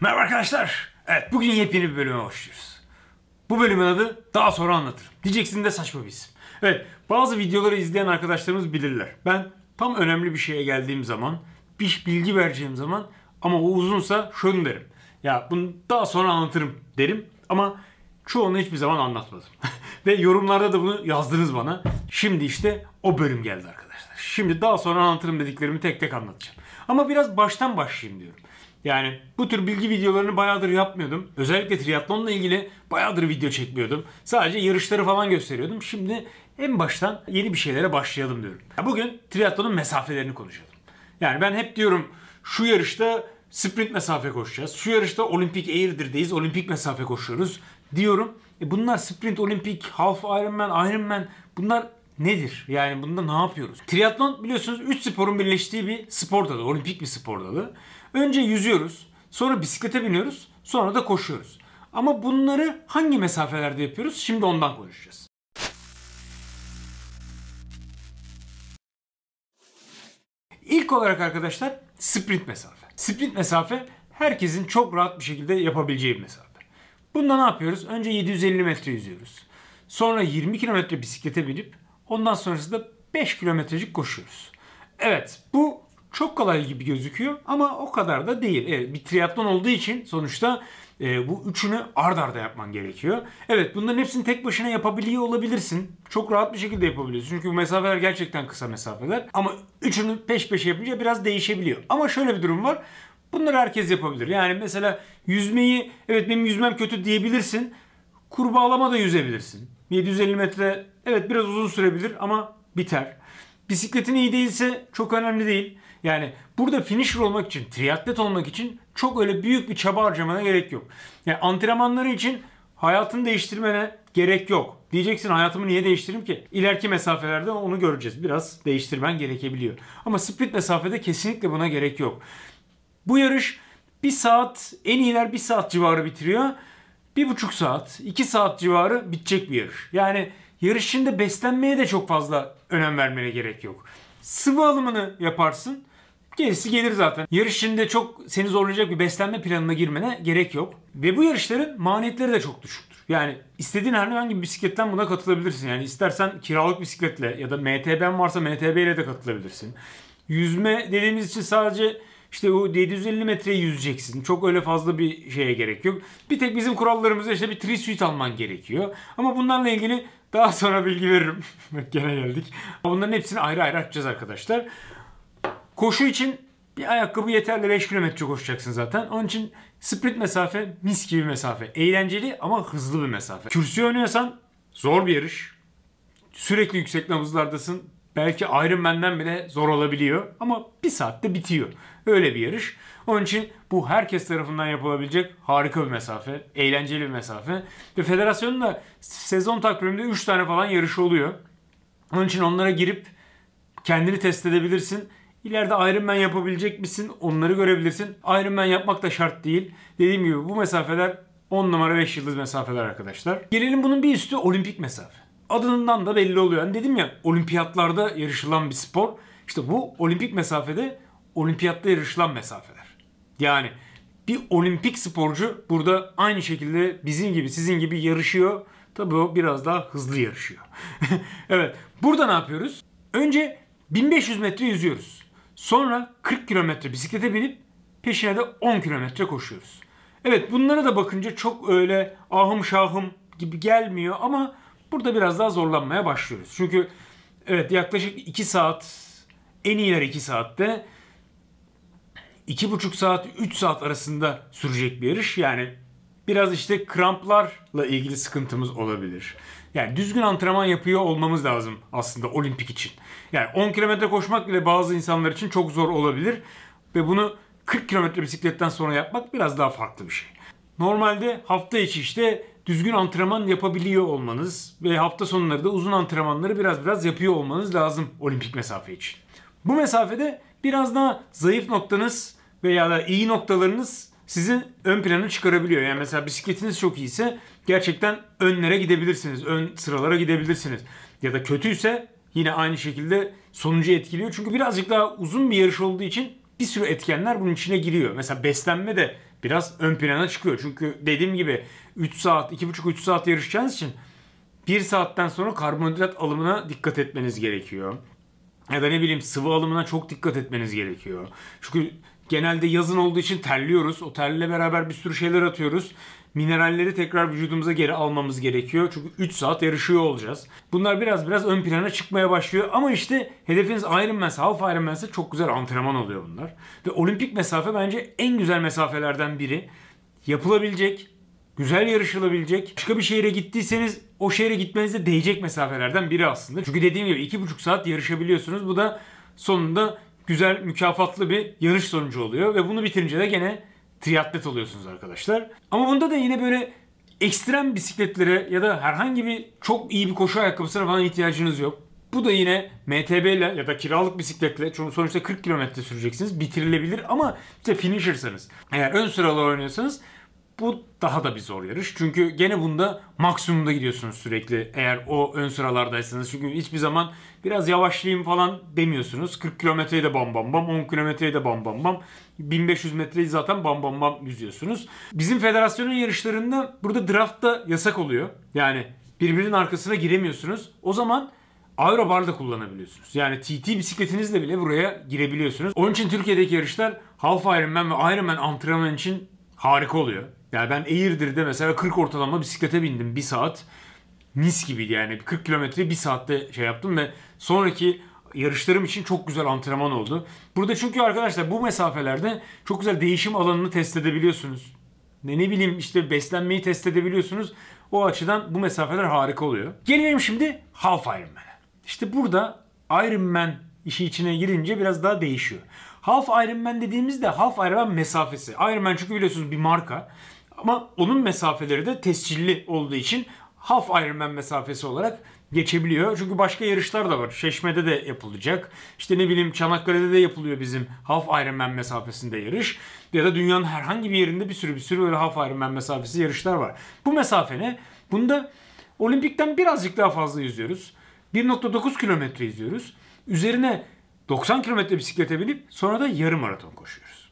Merhaba arkadaşlar. Evet bugün yepyeni bir bölüme başlıyoruz. Bu bölümün adı daha sonra anlatırım. Diyeceksin de saçma bir isim. Evet bazı videoları izleyen arkadaşlarımız bilirler. Ben tam önemli bir şeye geldiğim zaman, bir bilgi vereceğim zaman ama o uzunsa şunu derim. Ya bunu daha sonra anlatırım derim ama çoğunu hiçbir zaman anlatmadım. Ve yorumlarda da bunu yazdınız bana. Şimdi işte o bölüm geldi arkadaşlar. Şimdi daha sonra anlatırım dediklerimi tek tek anlatacağım. Ama biraz baştan başlayayım diyorum. Yani bu tür bilgi videolarını bayağıdır yapmıyordum. Özellikle triatlonla ilgili bayağıdır video çekmiyordum. Sadece yarışları falan gösteriyordum. Şimdi en baştan yeni bir şeylere başlayalım diyorum. bugün triatlonun mesafelerini konuşalım. Yani ben hep diyorum şu yarışta sprint mesafe koşacağız. Şu yarışta olimpik airdir'deyiz. Olimpik mesafe koşuyoruz diyorum. E bunlar sprint, olimpik, half Ironman, Ironman bunlar nedir? Yani bunda ne yapıyoruz? Triatlon biliyorsunuz 3 sporun birleştiği bir spor dalı. Olimpik bir spor dalı. Önce yüzüyoruz, sonra bisiklete biniyoruz, sonra da koşuyoruz. Ama bunları hangi mesafelerde yapıyoruz? Şimdi ondan konuşacağız. İlk olarak arkadaşlar sprint mesafe. Sprint mesafe herkesin çok rahat bir şekilde yapabileceği bir mesafe. Bunda ne yapıyoruz? Önce 750 metre yüzüyoruz. Sonra 20 kilometre bisiklete binip ondan sonrası da 5 kilometrecik koşuyoruz. Evet bu çok kolay gibi gözüküyor ama o kadar da değil. Evet, bir triatlon olduğu için sonuçta e, bu üçünü ard arda yapman gerekiyor. Evet bunların hepsini tek başına yapabiliyor olabilirsin. Çok rahat bir şekilde yapabiliyorsun. Çünkü bu mesafeler gerçekten kısa mesafeler. Ama üçünü peş peşe yapınca biraz değişebiliyor. Ama şöyle bir durum var. Bunları herkes yapabilir. Yani mesela yüzmeyi evet benim yüzmem kötü diyebilirsin. Kurbağalama da yüzebilirsin. 750 metre evet biraz uzun sürebilir ama biter. Bisikletin iyi değilse çok önemli değil. Yani burada finisher olmak için, triatlet olmak için çok öyle büyük bir çaba harcamana gerek yok. Yani antrenmanları için hayatını değiştirmene gerek yok. Diyeceksin hayatımı niye değiştireyim ki? İleriki mesafelerde onu göreceğiz. Biraz değiştirmen gerekebiliyor. Ama sprint mesafede kesinlikle buna gerek yok. Bu yarış bir saat, en iyiler bir saat civarı bitiriyor. Bir buçuk saat, iki saat civarı bitecek bir yarış. Yani yarışında beslenmeye de çok fazla önem vermene gerek yok. Sıvı alımını yaparsın. Gerisi gelir zaten. Yarış içinde çok seni zorlayacak bir beslenme planına girmene gerek yok. Ve bu yarışların maliyetleri de çok düşüktür. Yani istediğin herhangi bir bisikletten buna katılabilirsin. Yani istersen kiralık bisikletle ya da MTB'n varsa MTB ile de katılabilirsin. Yüzme dediğimiz için sadece işte o 750 metre yüzeceksin. Çok öyle fazla bir şeye gerek yok. Bir tek bizim kurallarımızda işte bir tri suit alman gerekiyor. Ama bunlarla ilgili daha sonra bilgi veririm. Gene geldik. Bunların hepsini ayrı ayrı açacağız arkadaşlar. Koşu için bir ayakkabı yeterli 5 kilometre koşacaksın zaten. Onun için sprint mesafe mis gibi mesafe. Eğlenceli ama hızlı bir mesafe. Kürsüye oynuyorsan zor bir yarış. Sürekli yüksek nabızlardasın. Belki Ironman'den bile zor olabiliyor ama bir saatte bitiyor. Öyle bir yarış. Onun için bu herkes tarafından yapılabilecek harika bir mesafe, eğlenceli bir mesafe. Ve federasyonun da sezon takviminde 3 tane falan yarış oluyor. Onun için onlara girip kendini test edebilirsin. İleride Iron Man yapabilecek misin? Onları görebilirsin. Iron Man yapmak da şart değil. Dediğim gibi bu mesafeler 10 numara 5 yıldız mesafeler arkadaşlar. Gelelim bunun bir üstü olimpik mesafe. Adından da belli oluyor. Yani dedim ya olimpiyatlarda yarışılan bir spor. İşte bu olimpik mesafede olimpiyatta yarışılan mesafeler. Yani bir olimpik sporcu burada aynı şekilde bizim gibi sizin gibi yarışıyor. Tabii o biraz daha hızlı yarışıyor. evet burada ne yapıyoruz? Önce 1500 metre yüzüyoruz. Sonra 40 kilometre bisiklete binip peşine de 10 kilometre koşuyoruz. Evet bunlara da bakınca çok öyle ahım şahım gibi gelmiyor ama burada biraz daha zorlanmaya başlıyoruz. Çünkü evet yaklaşık 2 saat en iyiler 2 saatte 2,5 saat 3 saat arasında sürecek bir yarış. Yani biraz işte kramplarla ilgili sıkıntımız olabilir. Yani düzgün antrenman yapıyor olmamız lazım aslında olimpik için. Yani 10 kilometre koşmak bile bazı insanlar için çok zor olabilir. Ve bunu 40 kilometre bisikletten sonra yapmak biraz daha farklı bir şey. Normalde hafta içi işte düzgün antrenman yapabiliyor olmanız ve hafta sonları da uzun antrenmanları biraz biraz yapıyor olmanız lazım olimpik mesafe için. Bu mesafede biraz daha zayıf noktanız veya da iyi noktalarınız sizin ön plana çıkarabiliyor. Yani mesela bisikletiniz çok iyiyse gerçekten önlere gidebilirsiniz. Ön sıralara gidebilirsiniz. Ya da kötüyse yine aynı şekilde sonucu etkiliyor. Çünkü birazcık daha uzun bir yarış olduğu için bir sürü etkenler bunun içine giriyor. Mesela beslenme de biraz ön plana çıkıyor. Çünkü dediğim gibi 3 saat, 2,5-3 saat yarışacağınız için 1 saatten sonra karbonhidrat alımına dikkat etmeniz gerekiyor. Ya da ne bileyim sıvı alımına çok dikkat etmeniz gerekiyor. Çünkü genelde yazın olduğu için terliyoruz. O terle beraber bir sürü şeyler atıyoruz mineralleri tekrar vücudumuza geri almamız gerekiyor. Çünkü 3 saat yarışıyor olacağız. Bunlar biraz biraz ön plana çıkmaya başlıyor. Ama işte hedefiniz Ironman'se, Half Ironman'se çok güzel antrenman oluyor bunlar. Ve olimpik mesafe bence en güzel mesafelerden biri. Yapılabilecek, güzel yarışılabilecek. Başka bir şehire gittiyseniz o şehre gitmenize değecek mesafelerden biri aslında. Çünkü dediğim gibi 2,5 saat yarışabiliyorsunuz. Bu da sonunda güzel mükafatlı bir yarış sonucu oluyor ve bunu bitirince de gene triatlet oluyorsunuz arkadaşlar. Ama bunda da yine böyle ekstrem bisikletlere ya da herhangi bir çok iyi bir koşu ayakkabısına falan ihtiyacınız yok. Bu da yine MTB ile ya da kiralık bisikletle çünkü sonuçta 40 kilometre süreceksiniz bitirilebilir ama işte finisher'sanız eğer ön sıralı oynuyorsanız bu daha da bir zor yarış. Çünkü gene bunda maksimumda gidiyorsunuz sürekli eğer o ön sıralardaysanız. Çünkü hiçbir zaman biraz yavaşlayayım falan demiyorsunuz. 40 kilometreyi de bam bam bam, 10 kilometreyi de bam bam bam. 1500 metreyi zaten bam bam bam yüzüyorsunuz. Bizim federasyonun yarışlarında burada draft da yasak oluyor. Yani birbirinin arkasına giremiyorsunuz. O zaman Aerobar da kullanabiliyorsunuz. Yani TT bisikletinizle bile buraya girebiliyorsunuz. Onun için Türkiye'deki yarışlar Half Ironman ve Ironman antrenman için harika oluyor. Yani ben Eğirdir'de mesela 40 ortalama bisiklete bindim. Bir saat mis gibiydi yani. 40 kilometreyi bir saatte şey yaptım ve sonraki yarışlarım için çok güzel antrenman oldu. Burada çünkü arkadaşlar bu mesafelerde çok güzel değişim alanını test edebiliyorsunuz. Ne, ne bileyim işte beslenmeyi test edebiliyorsunuz. O açıdan bu mesafeler harika oluyor. Gelelim şimdi Half Ironman'e. İşte burada Ironman işi içine girince biraz daha değişiyor. Half Ironman dediğimizde Half Ironman mesafesi. Ironman çünkü biliyorsunuz bir marka. Ama onun mesafeleri de tescilli olduğu için half Ironman mesafesi olarak geçebiliyor. Çünkü başka yarışlar da var. Şeşme'de de yapılacak. İşte ne bileyim Çanakkale'de de yapılıyor bizim half Ironman mesafesinde yarış. Ya da dünyanın herhangi bir yerinde bir sürü bir sürü öyle half Ironman mesafesi yarışlar var. Bu mesafe ne? Bunda olimpikten birazcık daha fazla yüzüyoruz. 1.9 kilometre yüzüyoruz. Üzerine 90 kilometre bisiklete binip sonra da yarım maraton koşuyoruz.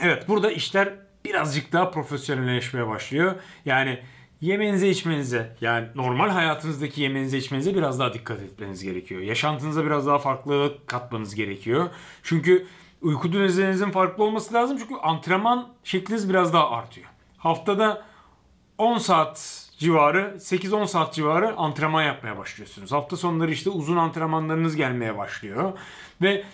Evet burada işler birazcık daha profesyonelleşmeye başlıyor. Yani yemenize içmenize yani normal hayatınızdaki yemenize içmenize biraz daha dikkat etmeniz gerekiyor. Yaşantınıza biraz daha farklı katmanız gerekiyor. Çünkü uyku düzeninizin farklı olması lazım. Çünkü antrenman şekliniz biraz daha artıyor. Haftada 10 saat civarı 8-10 saat civarı antrenman yapmaya başlıyorsunuz. Hafta sonları işte uzun antrenmanlarınız gelmeye başlıyor. Ve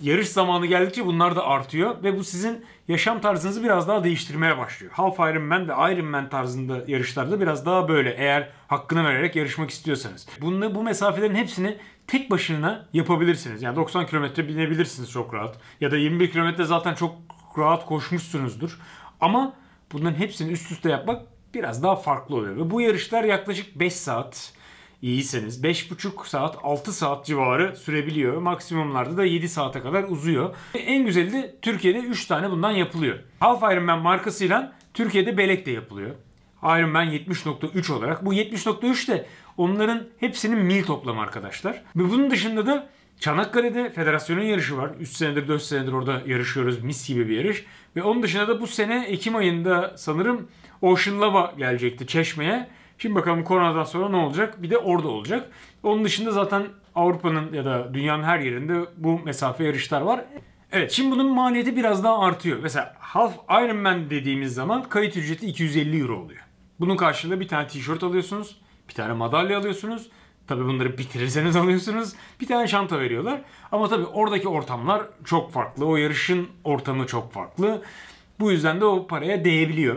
yarış zamanı geldikçe bunlar da artıyor ve bu sizin yaşam tarzınızı biraz daha değiştirmeye başlıyor. Half Ironman ve Ironman tarzında yarışlarda biraz daha böyle eğer hakkını vererek yarışmak istiyorsanız. Bunu, bu mesafelerin hepsini tek başına yapabilirsiniz. Yani 90 kilometre binebilirsiniz çok rahat. Ya da 21 kilometre zaten çok rahat koşmuşsunuzdur. Ama bunların hepsini üst üste yapmak biraz daha farklı oluyor. Ve bu yarışlar yaklaşık 5 saat iyiyseniz 5,5 saat 6 saat civarı sürebiliyor. Maksimumlarda da 7 saate kadar uzuyor. En güzeli de Türkiye'de 3 tane bundan yapılıyor. Half Ironman markasıyla Türkiye'de Belek de yapılıyor. Ironman 70.3 olarak. Bu 70.3 de onların hepsinin mil toplam arkadaşlar. Ve bunun dışında da Çanakkale'de federasyonun yarışı var. 3 senedir 4 senedir orada yarışıyoruz. Mis gibi bir yarış. Ve onun dışında da bu sene Ekim ayında sanırım Ocean Lava gelecekti Çeşme'ye. Şimdi bakalım koronadan sonra ne olacak? Bir de orada olacak. Onun dışında zaten Avrupa'nın ya da dünyanın her yerinde bu mesafe yarışlar var. Evet şimdi bunun maliyeti biraz daha artıyor. Mesela Half Ironman dediğimiz zaman kayıt ücreti 250 euro oluyor. Bunun karşılığında bir tane tişört alıyorsunuz. Bir tane madalya alıyorsunuz. Tabi bunları bitirirseniz alıyorsunuz. Bir tane şanta veriyorlar. Ama tabi oradaki ortamlar çok farklı. O yarışın ortamı çok farklı. Bu yüzden de o paraya değebiliyor.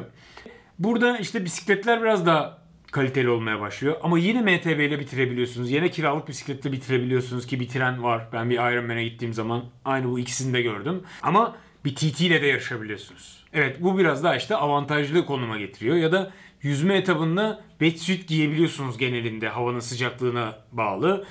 Burada işte bisikletler biraz daha kaliteli olmaya başlıyor. Ama yine MTB ile bitirebiliyorsunuz. Yine kiralık bisikletle bitirebiliyorsunuz ki bitiren var. Ben bir Ironman'e gittiğim zaman aynı bu ikisini de gördüm. Ama bir TT ile de yarışabiliyorsunuz. Evet bu biraz daha işte avantajlı konuma getiriyor. Ya da yüzme etabında wetsuit giyebiliyorsunuz genelinde havanın sıcaklığına bağlı.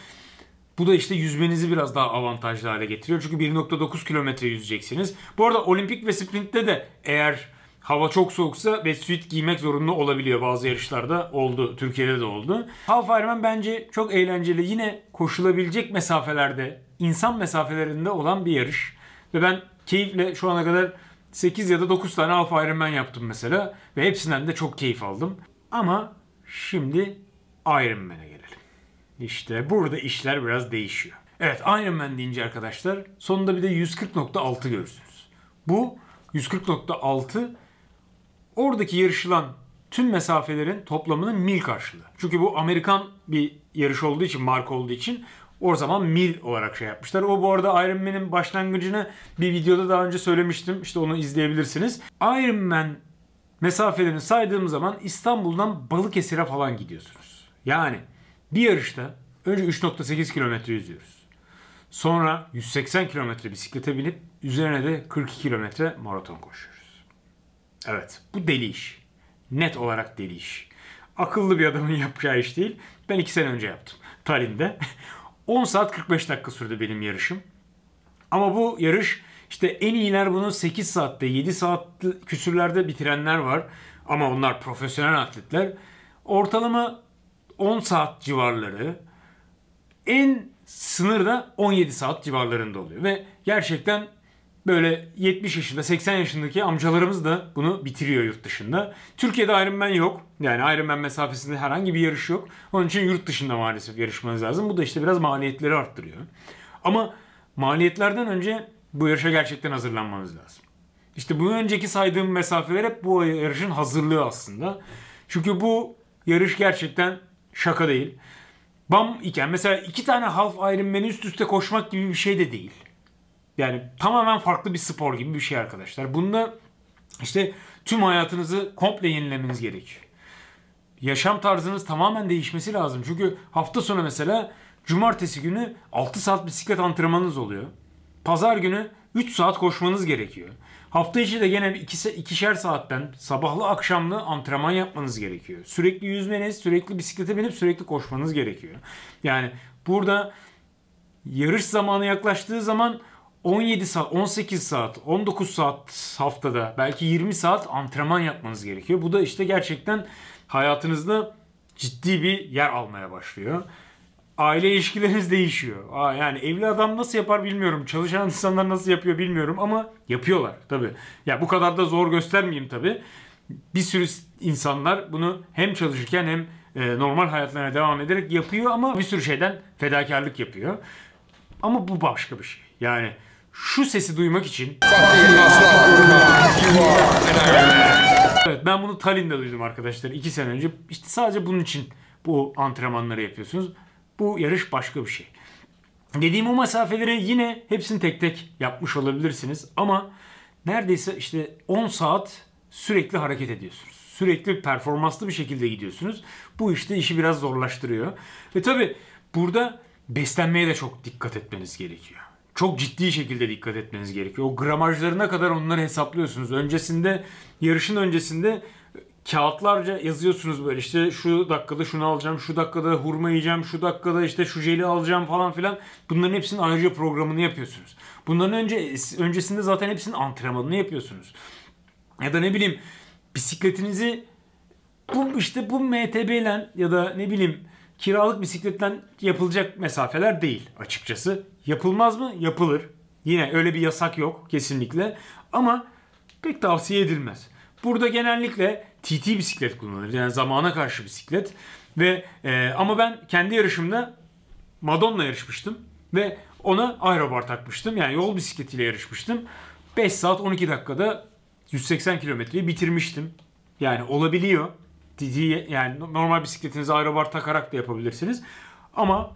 Bu da işte yüzmenizi biraz daha avantajlı hale getiriyor. Çünkü 1.9 kilometre yüzeceksiniz. Bu arada olimpik ve sprintte de eğer hava çok soğuksa ve suit giymek zorunda olabiliyor bazı yarışlarda oldu. Türkiye'de de oldu. Half Ironman bence çok eğlenceli. Yine koşulabilecek mesafelerde, insan mesafelerinde olan bir yarış. Ve ben keyifle şu ana kadar 8 ya da 9 tane Half Ironman yaptım mesela ve hepsinden de çok keyif aldım. Ama şimdi Ironman'e gelelim. İşte burada işler biraz değişiyor. Evet Ironman deyince arkadaşlar sonunda bir de 140.6 görürsünüz. Bu 140.6 oradaki yarışılan tüm mesafelerin toplamının mil karşılığı. Çünkü bu Amerikan bir yarış olduğu için, marka olduğu için o zaman mil olarak şey yapmışlar. O bu arada Iron Man'in başlangıcını bir videoda daha önce söylemiştim. İşte onu izleyebilirsiniz. Iron Man mesafelerini saydığım zaman İstanbul'dan Balıkesir'e falan gidiyorsunuz. Yani bir yarışta önce 3.8 kilometre yüzüyoruz. Sonra 180 kilometre bisiklete binip üzerine de 42 kilometre maraton koşuyoruz. Evet bu deli iş. Net olarak deli iş. Akıllı bir adamın yapacağı iş değil. Ben 2 sene önce yaptım. Tallinn'de. 10 saat 45 dakika sürdü benim yarışım. Ama bu yarış işte en iyiler bunu 8 saatte 7 saat küsürlerde bitirenler var. Ama onlar profesyonel atletler. Ortalama 10 saat civarları en sınırda 17 saat civarlarında oluyor. Ve gerçekten böyle 70 yaşında 80 yaşındaki amcalarımız da bunu bitiriyor yurt dışında. Türkiye'de Iron Man yok. Yani Iron Man mesafesinde herhangi bir yarış yok. Onun için yurt dışında maalesef yarışmanız lazım. Bu da işte biraz maliyetleri arttırıyor. Ama maliyetlerden önce bu yarışa gerçekten hazırlanmanız lazım. İşte bu önceki saydığım mesafeler hep bu yarışın hazırlığı aslında. Çünkü bu yarış gerçekten şaka değil. Bam iken mesela iki tane half Ironman'i üst üste koşmak gibi bir şey de değil. Yani tamamen farklı bir spor gibi bir şey arkadaşlar. Bunda işte tüm hayatınızı komple yenilemeniz gerekiyor. Yaşam tarzınız tamamen değişmesi lazım. Çünkü hafta sonu mesela cumartesi günü 6 saat bisiklet antrenmanınız oluyor. Pazar günü 3 saat koşmanız gerekiyor. Hafta içi de gene ikise, ikişer saatten sabahlı akşamlı antrenman yapmanız gerekiyor. Sürekli yüzmeniz, sürekli bisiklete binip sürekli koşmanız gerekiyor. Yani burada yarış zamanı yaklaştığı zaman 17 saat, 18 saat, 19 saat haftada belki 20 saat antrenman yapmanız gerekiyor. Bu da işte gerçekten hayatınızda ciddi bir yer almaya başlıyor. Aile ilişkileriniz değişiyor. Aa, yani evli adam nasıl yapar bilmiyorum. Çalışan insanlar nasıl yapıyor bilmiyorum ama yapıyorlar tabii. Ya bu kadar da zor göstermeyeyim tabii. Bir sürü insanlar bunu hem çalışırken hem e, normal hayatlarına devam ederek yapıyor ama bir sürü şeyden fedakarlık yapıyor. Ama bu başka bir şey. Yani şu sesi duymak için... evet ben bunu Tallinn'de duydum arkadaşlar 2 sene önce. İşte sadece bunun için bu antrenmanları yapıyorsunuz. Bu yarış başka bir şey. Dediğim o mesafeleri yine hepsini tek tek yapmış olabilirsiniz ama neredeyse işte 10 saat sürekli hareket ediyorsunuz. Sürekli performanslı bir şekilde gidiyorsunuz. Bu işte işi biraz zorlaştırıyor. Ve tabi burada beslenmeye de çok dikkat etmeniz gerekiyor çok ciddi şekilde dikkat etmeniz gerekiyor. O gramajlarına kadar onları hesaplıyorsunuz. Öncesinde yarışın öncesinde kağıtlarca yazıyorsunuz böyle işte şu dakikada şunu alacağım, şu dakikada hurma yiyeceğim, şu dakikada işte şu jeli alacağım falan filan. Bunların hepsinin ayrıca programını yapıyorsunuz. Bunların önce öncesinde zaten hepsinin antrenmanını yapıyorsunuz. Ya da ne bileyim bisikletinizi bu işte bu MTB ile ya da ne bileyim kiralık bisikletten yapılacak mesafeler değil açıkçası. Yapılmaz mı? Yapılır. Yine öyle bir yasak yok kesinlikle. Ama pek tavsiye edilmez. Burada genellikle TT bisiklet kullanılır. Yani zamana karşı bisiklet. Ve e, ama ben kendi yarışımda Madonna yarışmıştım ve ona aerobar takmıştım. Yani yol bisikletiyle yarışmıştım. 5 saat 12 dakikada 180 kilometreyi bitirmiştim. Yani olabiliyor. TT yani normal bisikletinize aerobar takarak da yapabilirsiniz. Ama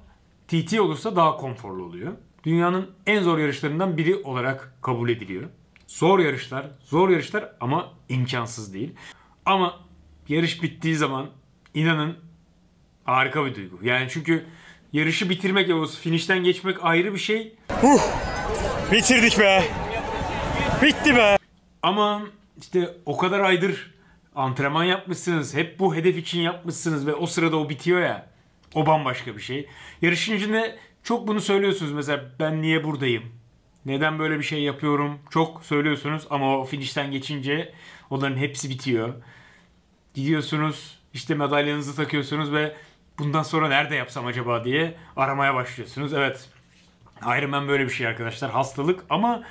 TT olursa daha konforlu oluyor. Dünyanın en zor yarışlarından biri olarak kabul ediliyor. Zor yarışlar, zor yarışlar ama imkansız değil. Ama yarış bittiği zaman inanın harika bir duygu. Yani çünkü yarışı bitirmek Yavuz, finişten geçmek ayrı bir şey. Uh, bitirdik be. Bitti be. Ama işte o kadar aydır antrenman yapmışsınız. Hep bu hedef için yapmışsınız ve o sırada o bitiyor ya. O bambaşka bir şey. Yarışın içinde çok bunu söylüyorsunuz. Mesela ben niye buradayım? Neden böyle bir şey yapıyorum? Çok söylüyorsunuz ama o finişten geçince onların hepsi bitiyor. Gidiyorsunuz işte madalyanızı takıyorsunuz ve bundan sonra nerede yapsam acaba diye aramaya başlıyorsunuz. Evet Ironman böyle bir şey arkadaşlar hastalık ama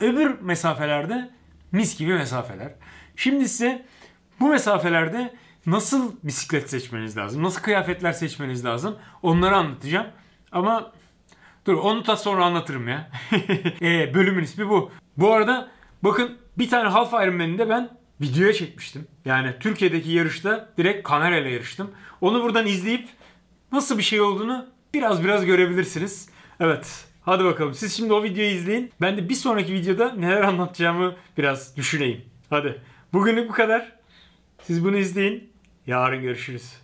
öbür mesafelerde mis gibi mesafeler. Şimdi size bu mesafelerde nasıl bisiklet seçmeniz lazım? Nasıl kıyafetler seçmeniz lazım? Onları anlatacağım. Ama dur onu da sonra anlatırım ya. e, bölümün ismi bu. Bu arada bakın bir tane Half Ironman'i de ben videoya çekmiştim. Yani Türkiye'deki yarışta direkt kamerayla yarıştım. Onu buradan izleyip nasıl bir şey olduğunu biraz biraz görebilirsiniz. Evet. Hadi bakalım siz şimdi o videoyu izleyin. Ben de bir sonraki videoda neler anlatacağımı biraz düşüneyim. Hadi. Bugünlük bu kadar. Siz bunu izleyin. Yarın görüşürüz.